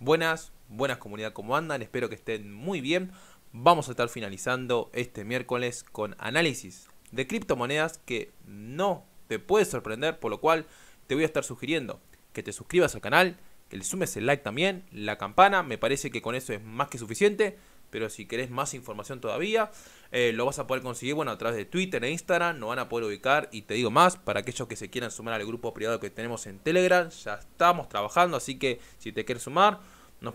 Buenas, buenas comunidad, ¿cómo andan? Espero que estén muy bien. Vamos a estar finalizando este miércoles con análisis de criptomonedas que no te puede sorprender, por lo cual te voy a estar sugiriendo que te suscribas al canal, que le sumes el like también, la campana, me parece que con eso es más que suficiente. Pero si querés más información todavía, eh, lo vas a poder conseguir bueno, a través de Twitter e Instagram. Nos van a poder ubicar. Y te digo más, para aquellos que se quieran sumar al grupo privado que tenemos en Telegram, ya estamos trabajando. Así que si te quieres sumar, nos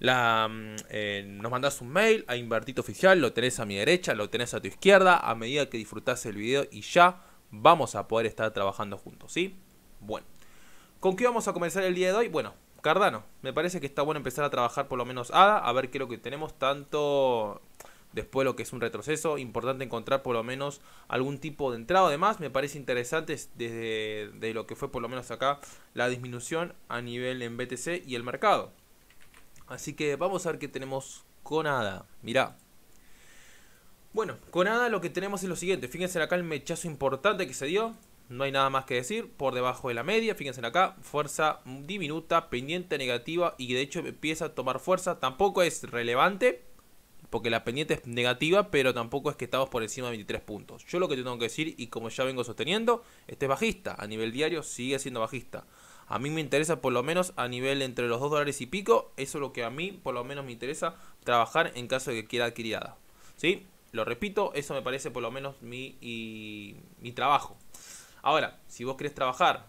la, mm, eh, nos mandás un mail a Invertito Oficial, lo tenés a mi derecha, lo tenés a tu izquierda, a medida que disfrutás el video y ya vamos a poder estar trabajando juntos, ¿sí? Bueno, ¿con qué vamos a comenzar el día de hoy? Bueno, Cardano. Me parece que está bueno empezar a trabajar por lo menos ADA, a ver qué es lo que tenemos, tanto después lo que es un retroceso, importante encontrar por lo menos algún tipo de entrada. Además, me parece interesante desde de lo que fue por lo menos acá la disminución a nivel en BTC y el mercado. Así que vamos a ver qué tenemos con ADA. Mirá. Bueno, con ADA lo que tenemos es lo siguiente. Fíjense acá el mechazo importante que se dio. No hay nada más que decir, por debajo de la media, fíjense acá, fuerza diminuta, pendiente negativa y de hecho empieza a tomar fuerza, tampoco es relevante, porque la pendiente es negativa, pero tampoco es que estamos por encima de 23 puntos. Yo lo que tengo que decir, y como ya vengo sosteniendo, este es bajista, a nivel diario sigue siendo bajista. A mí me interesa por lo menos a nivel entre los 2 dólares y pico, eso es lo que a mí por lo menos me interesa trabajar en caso de que quiera adquirida. ¿Sí? Lo repito, eso me parece por lo menos mi, y, mi trabajo. Ahora, si vos querés trabajar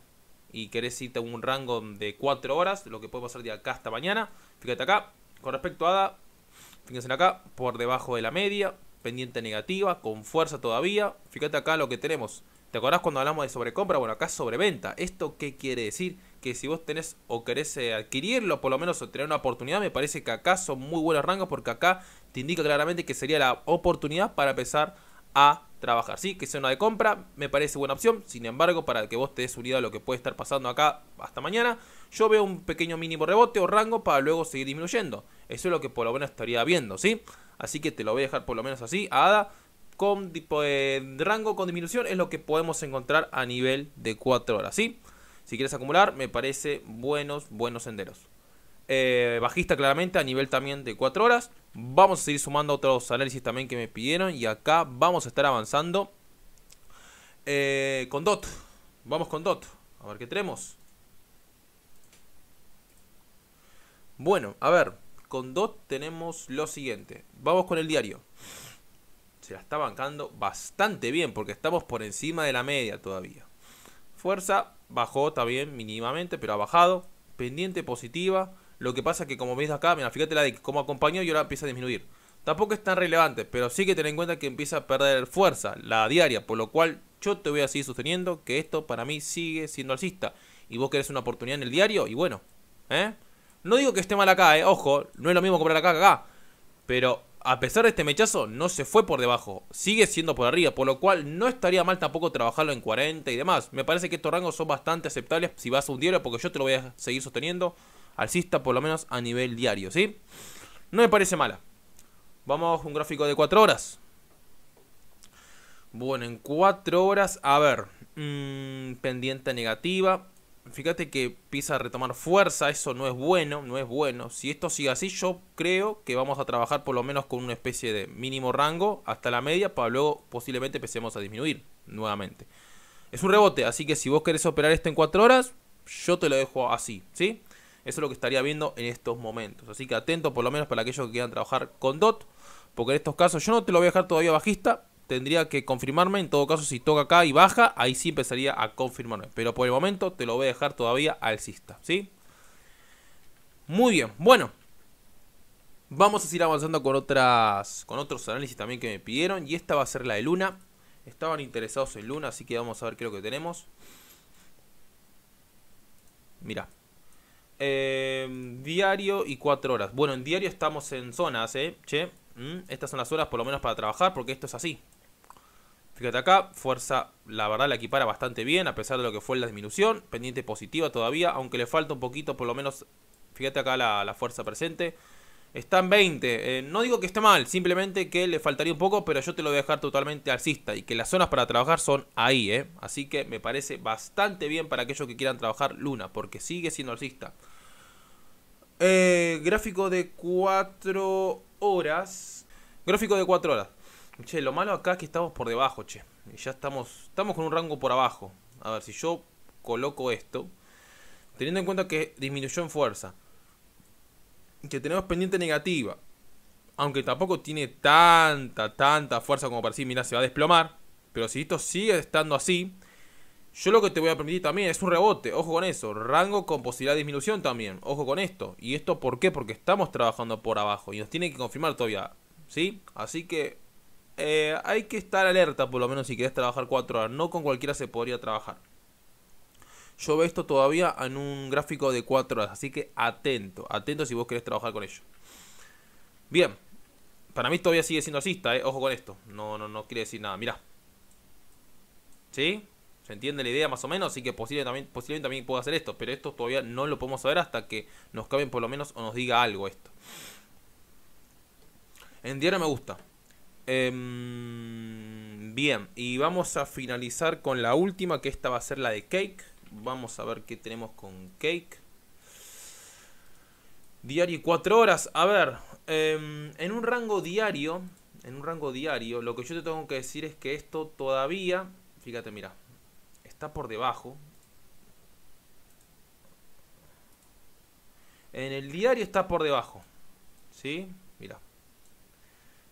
y querés irte a un rango de 4 horas, lo que puede pasar de acá hasta mañana, fíjate acá, con respecto a ADA, fíjense acá, por debajo de la media, pendiente negativa, con fuerza todavía, fíjate acá lo que tenemos. ¿Te acordás cuando hablamos de sobrecompra? Bueno, acá sobreventa. ¿Esto qué quiere decir? Que si vos tenés o querés eh, adquirirlo, por lo menos tener una oportunidad, me parece que acá son muy buenos rangos porque acá te indica claramente que sería la oportunidad para empezar a trabajar. Sí, que sea una de compra, me parece buena opción. Sin embargo, para que vos te des unidad a lo que puede estar pasando acá hasta mañana, yo veo un pequeño mínimo rebote o rango para luego seguir disminuyendo. Eso es lo que por lo menos estaría viendo, ¿sí? Así que te lo voy a dejar por lo menos así, a Con eh, rango con disminución es lo que podemos encontrar a nivel de 4 horas, ¿sí? Si quieres acumular, me parece buenos, buenos senderos. Eh, bajista claramente a nivel también de 4 horas. Vamos a seguir sumando otros análisis también que me pidieron y acá vamos a estar avanzando eh, con DOT. Vamos con DOT, a ver qué tenemos. Bueno, a ver, con DOT tenemos lo siguiente. Vamos con el diario. Se la está bancando bastante bien porque estamos por encima de la media todavía. Fuerza bajó también mínimamente, pero ha bajado. Pendiente positiva. Lo que pasa es que como veis acá, mira, fíjate la de cómo acompañó y ahora empieza a disminuir. Tampoco es tan relevante, pero sí que ten en cuenta que empieza a perder fuerza la diaria, por lo cual yo te voy a seguir sosteniendo que esto para mí sigue siendo alcista. Y vos querés una oportunidad en el diario y bueno, ¿eh? No digo que esté mal acá, ¿eh? ojo, no es lo mismo comprar acá que acá. Pero a pesar de este mechazo, no se fue por debajo, sigue siendo por arriba, por lo cual no estaría mal tampoco trabajarlo en 40 y demás. Me parece que estos rangos son bastante aceptables si vas a un diario, porque yo te lo voy a seguir sosteniendo alcista, por lo menos a nivel diario, ¿sí? No me parece mala. Vamos a un gráfico de 4 horas. Bueno, en 4 horas, a ver, mm, pendiente negativa. Fíjate que empieza a retomar fuerza, eso no es bueno, no es bueno. Si esto sigue así, yo creo que vamos a trabajar por lo menos con una especie de mínimo rango hasta la media para luego posiblemente empecemos a disminuir nuevamente. Es un rebote, así que si vos querés operar esto en 4 horas, yo te lo dejo así, ¿sí? Eso es lo que estaría viendo en estos momentos. Así que atento por lo menos para aquellos que quieran trabajar con DOT. Porque en estos casos yo no te lo voy a dejar todavía bajista. Tendría que confirmarme. En todo caso, si toca acá y baja, ahí sí empezaría a confirmarme. Pero por el momento te lo voy a dejar todavía alcista. ¿Sí? Muy bien. Bueno. Vamos a seguir avanzando con otras. Con otros análisis también que me pidieron. Y esta va a ser la de Luna. Estaban interesados en Luna, así que vamos a ver qué es lo que tenemos. Mira, Em, diario y 4 horas. Bueno, en diario estamos en zonas, ¿eh? Che, estas son las horas por lo menos para trabajar, porque esto es así. Fíjate acá, fuerza, la verdad la equipara bastante bien, a pesar de lo que fue la disminución. Pendiente positiva todavía, aunque le falta un poquito, por lo menos, fíjate acá la, la fuerza presente están en 20. Eh, no digo que esté mal, simplemente que le faltaría un poco, pero yo te lo voy a dejar totalmente alcista. Y que las zonas para trabajar son ahí, ¿eh? Así que me parece bastante bien para aquellos que quieran trabajar Luna, porque sigue siendo alcista. Eh, gráfico de 4 horas. Gráfico de 4 horas. Che, lo malo acá es que estamos por debajo, che. Y ya estamos, estamos con un rango por abajo. A ver, si yo coloco esto, teniendo en cuenta que disminuyó en fuerza que tenemos pendiente negativa, aunque tampoco tiene tanta, tanta fuerza como para decir, mira, se va a desplomar, pero si esto sigue estando así, yo lo que te voy a permitir también es un rebote, ojo con eso, rango con posibilidad de disminución también, ojo con esto. ¿Y esto por qué? Porque estamos trabajando por abajo y nos tiene que confirmar todavía, ¿sí? Así que eh, hay que estar alerta por lo menos si quieres trabajar 4 horas, no con cualquiera se podría trabajar. Yo veo esto todavía en un gráfico de 4 horas, así que atento, atento si vos querés trabajar con ello. Bien, para mí todavía sigue siendo asista, eh, ojo con esto, no, no, no quiere decir nada, mirá. ¿Sí? ¿Se entiende la idea más o menos? Así que también, posiblemente también puedo hacer esto, pero esto todavía no lo podemos saber hasta que nos caben por lo menos o nos diga algo esto. En diario me gusta. Em, bien, y vamos a finalizar con la última, que esta va a ser la de Cake. Vamos a ver qué tenemos con Cake. Diario 4 horas. A ver, em, en un rango diario, en un rango diario, lo que yo te tengo que decir es que esto todavía, fíjate, mira, está por debajo. En el diario está por debajo. ¿Sí? Mira.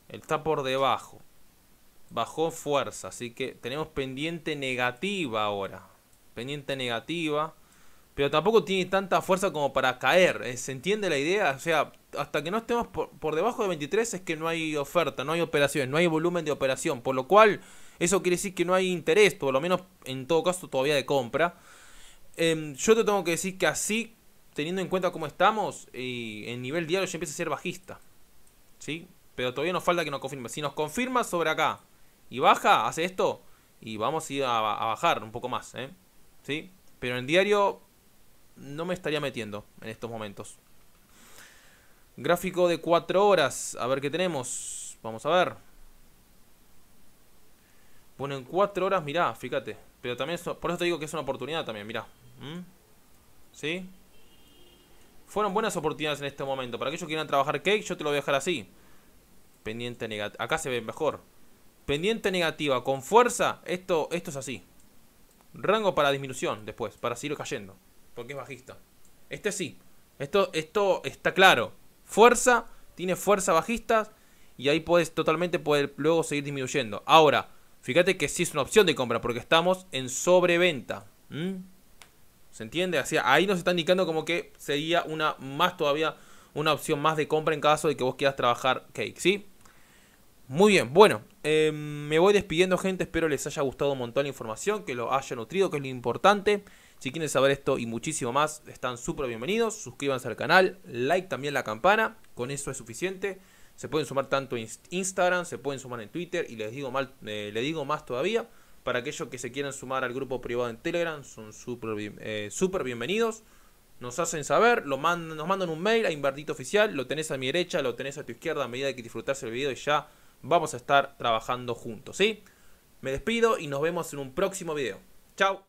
Está por debajo. Bajó fuerza, así que tenemos pendiente negativa ahora pendiente negativa, pero tampoco tiene tanta fuerza como para caer. Eh, ¿Se entiende la idea? O sea, hasta que no estemos por, debajo de 23 es que no hay oferta, no hay operaciones, no hay volumen de operación, por lo cual eso quiere decir que no hay interés, por lo menos en todo caso todavía de compra. Em, yo te tengo que decir que así, teniendo en cuenta cómo estamos, y en nivel diario ya empieza a ser bajista. ¿Sí? Pero todavía nos falta que nos confirme. Si nos confirma sobre acá y baja, hace esto y vamos a ir a, a bajar un poco más. ¿eh? ¿sí? Pero en diario no me estaría metiendo en estos momentos. Gráfico de 4 horas. A ver qué tenemos. Vamos a ver. Bueno, en 4 horas, mirá, fíjate. Pero también, por eso te digo que es una oportunidad también, mirá. ¿Mm? ¿Sí? Fueron buenas oportunidades en este momento. Para aquellos que quieran trabajar cake, yo te lo voy a dejar así. Pendiente negativa. Acá se ve mejor. Pendiente negativa, con fuerza, esto, esto es así rango para disminución después, para seguir cayendo, porque es bajista. Este sí, esto, esto está claro. Fuerza, tiene fuerza bajista y ahí puedes totalmente poder luego seguir disminuyendo. Ahora, fíjate que sí es una opción de compra porque estamos en sobreventa. ¿Se entiende? Así, ahí nos está indicando como que sería una más todavía, una opción más de compra en caso de que vos quieras trabajar cake, ¿sí? Muy bien, bueno, em, me voy despidiendo gente, espero les haya gustado un montón la información, que lo haya nutrido, que es lo importante. Si quieren saber esto y muchísimo más, están súper bienvenidos, suscríbanse al canal, like también la campana, con eso es suficiente. Se pueden sumar tanto en Instagram, se pueden sumar en Twitter y les digo, mal, eh, digo más todavía, para aquellos que se quieran sumar al grupo privado en Telegram, son súper eh, bienvenidos. Nos hacen saber, lo nos mandan un mail a Invertito Oficial, lo tenés a mi derecha, lo tenés a tu izquierda a medida que disfrutarse el video y ya vamos a estar trabajando juntos, ¿sí? Me despido y nos vemos en un próximo video. Chao.